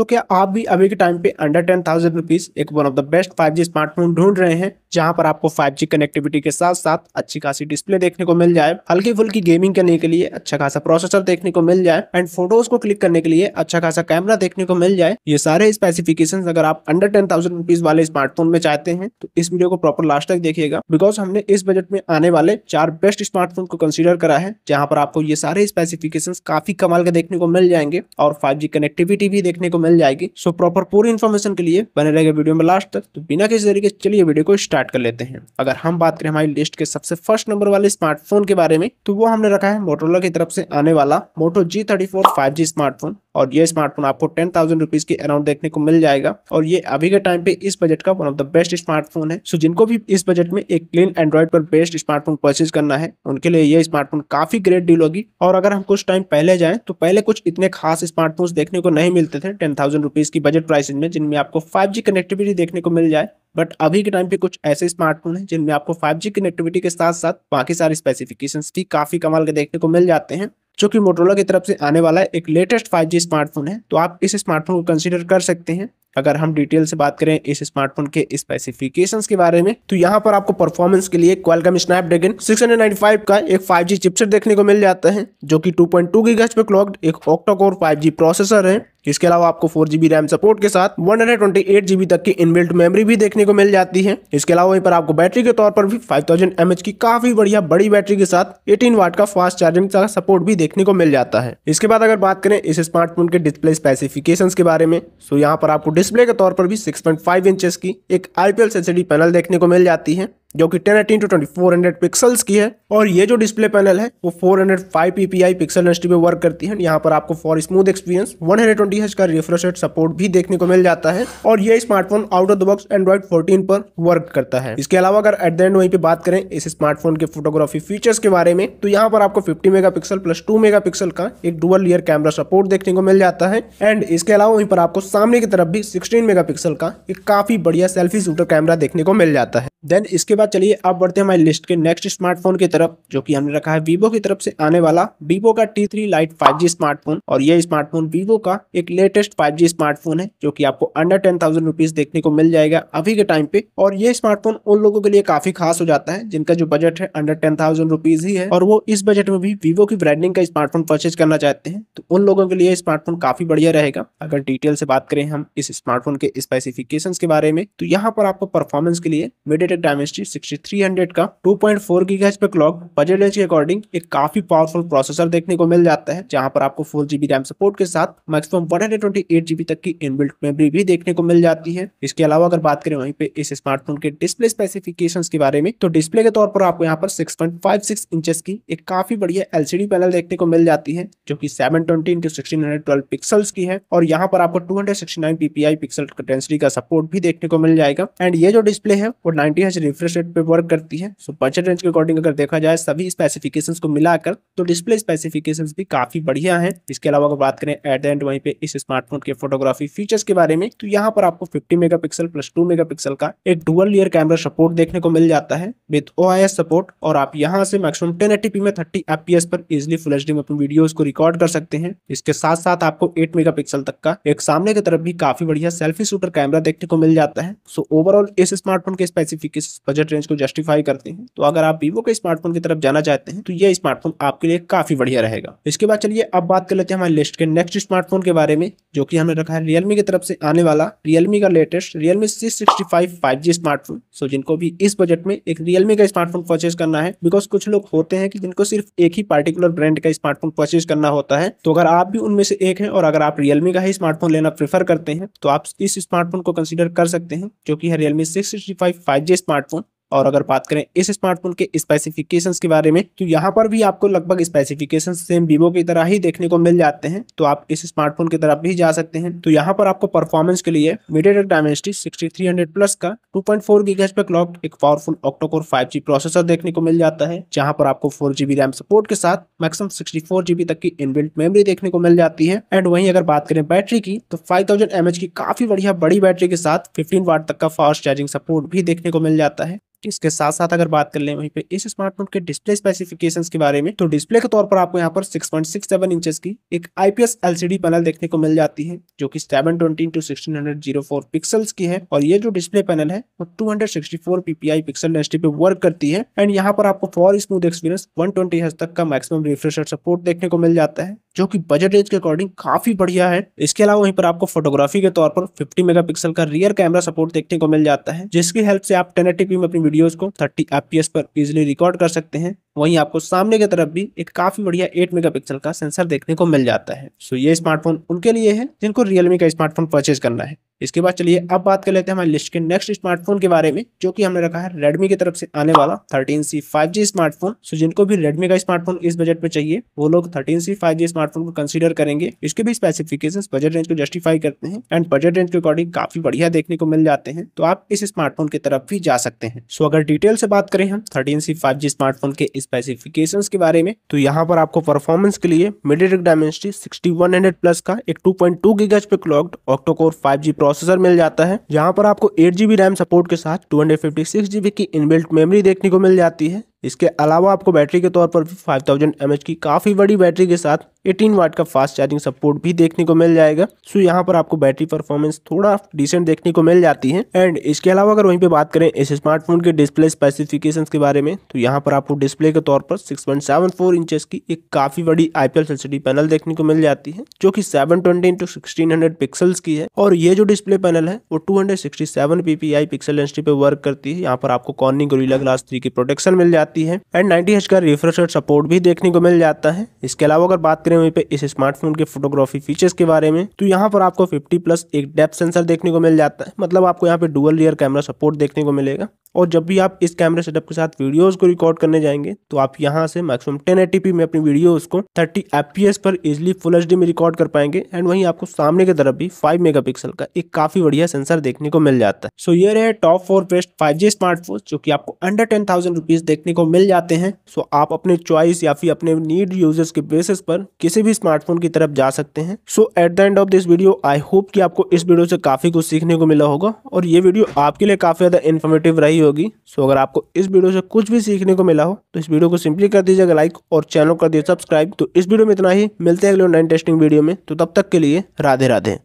तो क्या आप भी अभी के टाइम पे अंडर टेन थाउजेंड रुपीज एक one of the best five G smartphone ढूंढ रहे हैं जहां पर आपको फाइव जी कनेक्टिविटी के साथ साथ अच्छी खासी डिस्प्ले देखने को मिल जाए हल्की फुल्की गेमिंग करने के लिए अच्छा खासा प्रोसेसर देखने को मिल जाए एंड फोटोज को क्लिक करने के लिए अच्छा खासा कैमरा देखने को मिल जाए ये सारे स्पेसिफिकेशन अगर आप अंडर टेन थाउजेंड रुपीज वाले स्मार्टफोन में चाहते हैं तो इस वीडियो को प्रॉपर लास्ट तक देखिएगा बिकॉज हमने इस बजट में आने वाले चार बेस्ट स्मार्टफोन को कंसिडर करा है जहां पर आपको ये सारे स्पेसिफिकेशन काफी कमाल के देखने को मिल जाएंगे और फाइव कनेक्टिविटी भी देखने को मिल मिल जाएगी सो प्रॉपर पूरी इन्फॉर्मेशन के लिए बने रहेगा वीडियो में लास्ट तक तो बिना किसी तरीके चलिए वीडियो को स्टार्ट कर लेते हैं अगर हम बात करें हमारी लिस्ट के सबसे फर्स्ट नंबर वाले स्मार्टफोन के बारे में तो वो हमने रखा है मोटोला की तरफ से आने वाला Moto G thirty four five G smartphone और ये स्मार्टफोन आपको टेन थाउजेंड रुपीज के अराउंड देखने को मिल जाएगा और ये अभी के टाइम पे इस बजट का one of the best smartphone है सो जिनको भी इस बजट में एक क्लीन एंड्रॉइड पर बेस्ट स्मार्टफोन परचेज करना है उनके लिए ये स्मार्टफोन काफी ग्रेट डील होगी और अगर हम कुछ टाइम पहले जाए तो पहले कुछ इतने खास स्मार्टफोन देखने को नहीं मिलते थे टेन थाउजेंड रुपीज की बजट प्राइस में जिनमें आपको फाइव जी कनेक्टिविटी देखने को मिल जाए बट अभी के टाइम पे कुछ ऐसे स्मार्टफोन हैं जिनमें आपको 5G कनेक्टिविटी के साथ साथ बाकी सारे स्पेसिफिकेशंस भी काफी कमाल के देखने को मिल जाते हैं जो कि मोटरोला की तरफ से आने वाला एक लेटेस्ट 5G स्मार्टफोन है तो आप इस स्मार्टफोन को कंसिडर कर सकते हैं अगर हम डिटेल से बात करें इस स्मार्टफोन के स्पेसिफिकेशंस के बारे में तो यहाँ पर आपको परफॉर्मेंस के लिए क्वालकम स्नैपड्रैगन 695 का एक 5G चिपसेट देखने को मिल जाता है जो कि 2.2 टू पे क्लॉक्ड एक ऑक्टा 5G प्रोसेसर है इसके अलावा आपको फोर जीबी रैम सपोर्ट के साथ वन हंड्रेड तक की इनबिल्ट मेमोरी भी देखने को मिल जाती है इसके अलावा वहीं पर आपको बैटरी के तौर पर भी 5000 थाउजेंड की काफी बढ़िया बड़ी बैटरी के साथ 18 वाट का फास्ट चार्जिंग का सपोर्ट भी देखने को मिल जाता है इसके बाद अगर बात करें इस स्मार्टफोन के डिस्प्ले स्पेसिफिकेशन के बारे में तो यहाँ पर आपको डिस्प्ले के तौर पर भी 6.5 इंचेस की एक आईपीएल सेंसिटिव पैनल देखने को मिल जाती है जो कि 1080 टू हंड्रेड पिक्सल्स की है और ये जो डिस्प्ले पैनल है वो 405 आई पिक्सल डेंसिटी पे वर्क करती है यहाँ पर आपको फॉर स्मूथ एक्सपीरियंस 120 हज का रिफ्रेश रेट सपोर्ट भी देखने को मिल जाता है और ये smartphone out of the box Android 14 पर वर्क करता है इसके अलावा अगर एट द एंड वहीं पर बात करें इस स्मार्टफोन के फोटोग्राफी फीचर्स के बारे में तो यहाँ पर आपको fifty mega plus two mega का एक डुअल रियर कैमरा सपोर्ट देखने को मिल जाता है एंड इसके अलावा वहीं पर आपको सामने की तरफ भी सिक्सटीन मेगा का एक काफी बढ़िया सेल्फी शूटर कैमरा देखने को मिल जाता है देन इसके बाद चलिए अब बढ़ते हैं हमारी लिस्ट के नेक्स्ट स्मार्टफोन की तरफ जो कि हमने रखा है वीवो की तरफ से आने वाला वीवो का T three lite five smartphone और ये स्मार्टफोन वीवो का एक लेटेस्ट फाइव स्मार्टफोन है जो कि आपको अंडर टेन थाउजेंड रुपीज देखने को मिल जाएगा अभी के टाइम पे और ये स्मार्टफोन उन लोगों के लिए काफी खास हो जाता है जिनका जो बजट है अंडर टेन थाउजेंड रुपीज ही है और वो इस बजट में भी वीवो की ब्रांडिंग का स्मार्टफोन परचेज करना चाहते हैं तो उन लोगों के लिए स्मार्टफोन काफी बढ़िया रहेगा अगर डिटेल से बात करें हम इस स्मार्टफोन के स्पेसिफिकेशन के बारे में तो यहाँ पर आपको परफॉर्मेंस के लिए मिडेट MediaTek Dimensity 6300 का 2.4 GHz पे क्लॉक बजट रेंज के अकॉर्डिंग एक काफी पावरफुल प्रोसेसर देखने को मिल जाता है जहां पर आपको फोर जीबी रैम सपोर्ट के साथ मैक्सिमम वन जीबी तक की इनबिल्ट मेमोरी भी देखने को मिल जाती है इसके अलावा अगर बात करें वहीं पे इस स्मार्टफोन के डिस्प्ले स्पेसिफिकेशन के बारे में तो डिस्प्ले के तौर पर आपको यहाँ पर सिक्स पॉइंट की एक काफी बढ़िया एलसीडी पैनल देखने को मिल जाती है जो की सेवन ट्वेंटी इंटू पिक्सल्स की है और यहाँ पर आपको two hundred sixty pixel density का सपोर्ट भी देखने को मिल जाएगा एंड ये जो डिस्प्ले है वो फोर्टी हर्ज रिफ्रेश रेट पे वर्क करती है सो बजट रेंज के अकॉर्डिंग अगर देखा जाए सभी स्पेसिफिकेशन को मिलाकर तो डिस्प्ले स्पेसिफिकेशन भी काफी बढ़िया है इसके अलावा अगर बात करें एट द एंड वहीं पे इस स्मार्टफोन के फोटोग्राफी फीचर्स के बारे में तो यहाँ पर आपको fifty mega plus two mega का एक डुअल ईयर कैमरा सपोर्ट देखने को मिल जाता है विद ओ सपोर्ट और आप यहाँ से मैक्सिमम टेन में थर्टी एफ पर इजिली फुल एच में अपनी वीडियोज को रिकॉर्ड कर सकते हैं इसके साथ साथ आपको एट मेगा तक का एक सामने की तरफ भी काफी बढ़िया सेल्फी शूटर कैमरा देखने को मिल जाता है सो ओवरऑल इस स्मार्टफोन के स्पेसिफिक किस बजट रेंज को जस्टिफाई करते हैं तो अगर आप वीवो के स्मार्टफोन की तरफ जाना चाहते हैं तो यह स्मार्टफोन आपके लिए काफी बढ़िया रहेगा इसके बाद चलिए अब बात कर लेते हैं हमारे लिस्ट के नेक्स्ट स्मार्टफोन के बारे में जो की हमने रखा है रियलमी की तरफ से आने वाला रियलमी का latest Realme C sixty smartphone so जिनको भी इस बजट में एक रियलमी का स्मार्टफोन परचेज करना है बिकॉज कुछ लोग होते हैं कि जिनको सिर्फ एक ही पार्टिकुलर ब्रांड का स्मार्टफोन परचेज करना होता है तो अगर आप भी उनमें से एक है और अगर आप रियलमी का ही स्मार्टफोन लेना प्रेफर करते हैं तो आप इस स्मार्टफोन को कंसीडर कर सकते हैं जो कि है Realme six sixty five five G smartphone और अगर बात करें इस स्मार्टफोन के स्पेसिफिकेशंस के बारे में तो यहाँ पर भी आपको लगभग स्पेसिफिकेशन सेम वीवो की तरह ही देखने को मिल जाते हैं तो आप इस स्मार्टफोन की तरफ भी जा सकते हैं तो यहाँ पर आपको परफॉर्मेंस के लिए मीडियाटेक डायमेंसिटी 6300 प्लस का 2.4 पॉइंट पे क्लॉक एक पावरफुल ऑक्टोकोर फाइव प्रोसेसर देखने को मिल जाता है जहाँ पर आपको फोर जीबी रैम सपोर्ट के साथ मैक्सिम सिक्सटी तक की इनबिल्ट मेमोरी देखने को मिल जाती है एंड वही अगर बात करें बैटरी की तो फाइव थाउजेंड की काफी बढ़िया बड़ी बैटरी के साथ फिफ्टीन वाट तक का फास्ट चार्जिंग सपोर्ट भी देखने को मिल जाता है इसके साथ साथ अगर बात कर ले वहीं पे इस स्मार्टफोन के डिस्प्ले स्पेसिफिकेशंस के बारे में तो डिस्प्ले के तौर पर आपको यहाँ पर 6.67 इंचेस की एक आईपीएस एलसीडी पैनल देखने को मिल जाती है जो कि 720 इंटू 1604 की है और ये जो डिस्प्ले पैनल है वो 264 पीपीआई पिक्सल पे वर्क करती है एंड यहाँ पर आपको for smooth experience one twenty तक का मैक्सिमम रिफ्रेश सपोर्ट देखने को मिल जाता है जो कि बजट रेंज के अकॉर्डिंग काफी बढ़िया है इसके अलावा वहीं पर आपको फोटोग्राफी के तौर पर 50 मेगापिक्सल का रियर कैमरा सपोर्ट देखने को मिल जाता है जिसकी हेल्प से आप टेन में अपनी वीडियोज को थर्टी एफ पर इजिली रिकॉर्ड कर सकते हैं वहीं आपको सामने की तरफ भी एक काफ़ी बढ़िया 8 मेगापिक्सल का सेंसर देखने को मिल जाता है सो ये स्मार्टफोन उनके लिए है जिनको रियलमी का स्मार्टफोन परचेज करना है इसके बाद चलिए अब बात कर लेते हैं हमारे लिस्ट के नेक्स्ट स्मार्टफोन के बारे में जो कि हमने रखा है रेडमी की तरफ से आने वाला thirteen C five G smartphone so जिनको भी रेडमी का स्मार्टफोन इस बजट में चाहिए वो लोग thirteen C five G smartphone को कंसीडर करेंगे इसके भी स्पेसिफिकेशन बजट रेंज को जस्टिफाई करते हैं एंड बजट रेंज के अकॉर्डिंग काफी बढ़िया देखने को मिल जाते हैं तो आप इस स्मार्टफोन की तरफ भी जा सकते हैं सो अगर डिटेल से बात करें हम thirteen C five G smartphone के स्पेसिफिकेशंस के बारे में तो यहाँ पर आपको परफॉर्मेंस के लिए सिक्सटी डायमेंसिटी 6100 प्लस का एक 2.2 पॉइंट टू गीगाज पे क्लॉक्ड ऑक्टोकोर 5G प्रोसेसर मिल जाता है यहाँ पर आपको एट रैम सपोर्ट के साथ टू हंड्रेड की इनबिल्ट मेमोरी देखने को मिल जाती है इसके अलावा आपको बैटरी के तौर पर भी 5000 थाउजेंड की काफ़ी बड़ी बैटरी के साथ 18 वाट का फास्ट चार्जिंग सपोर्ट भी देखने को मिल जाएगा सो यहाँ पर आपको बैटरी परफॉर्मेंस थोड़ा डिसेंट देखने को मिल जाती है एंड इसके अलावा अगर वहीं पे बात करें इस स्मार्टफोन के डिस्प्ले स्पेसिफिकेशन के बारे में तो यहाँ पर आपको डिस्प्ले के तौर पर सिक्स पॉइंट की एक काफ़ी बड़ी आईपीएल सेंसिटी पैनल देखने को मिल जाती है जो की सेवन ट्वेंटी पिक्सल्स की है और ये जो डिस्प्ले पैनल है वो टू हंड्रेड पिक्सल डेंसिटी पे वर्क करती है यहाँ पर आपको कॉर्निंग ग्लास थ्री की प्रोटेक्शन मिल जाती जाती है एंड नाइन्टी एच का रिफ्रेश सपोर्ट भी देखने को मिल जाता है इसके अलावा अगर बात करें वहीं पे इस स्मार्टफोन के फोटोग्राफी फीचर्स के बारे में तो यहाँ पर आपको फिफ्टी प्लस एक डेप्थ सेंसर देखने को मिल जाता है मतलब आपको यहाँ पे डुअल रियर कैमरा सपोर्ट देखने को मिलेगा और जब भी आप इस कैमरा सेटअप के साथ वीडियोस को रिकॉर्ड करने जाएंगे तो आप यहाँ से मैक्सिमम 1080p में अपनी वीडियोस को 30 fps पर इजिली फुल एच में रिकॉर्ड कर पाएंगे एंड वहीं आपको सामने की तरफ भी 5 मेगापिक्सल का एक काफी बढ़िया सेंसर देखने को मिल जाता है सो so, ये रहे top four best five smartphone जो की आपको अंडर टेन थाउजेंड देखने को मिल जाते हैं सो so, आप अपने चॉइस या फिर अपने नीड यूजर्स के बेसिस पर किसी भी स्मार्टफोन की तरफ जा सकते हैं so at the end of this video I hope की आपको इस वीडियो से काफी कुछ सीखने को मिला होगा और ये वीडियो आपके लिए काफी ज्यादा इन्फॉर्मेटिव रही होगी सो अगर आपको इस वीडियो से कुछ भी सीखने को मिला हो तो इस वीडियो को सिंपली कर दीजिएगा लाइक और चैनल कर दिए सब्सक्राइब तो इस वीडियो में इतना ही मिलते हैं अगले ऑनलाइन टेस्टिंग वीडियो में तो तब तक के लिए राधे राधे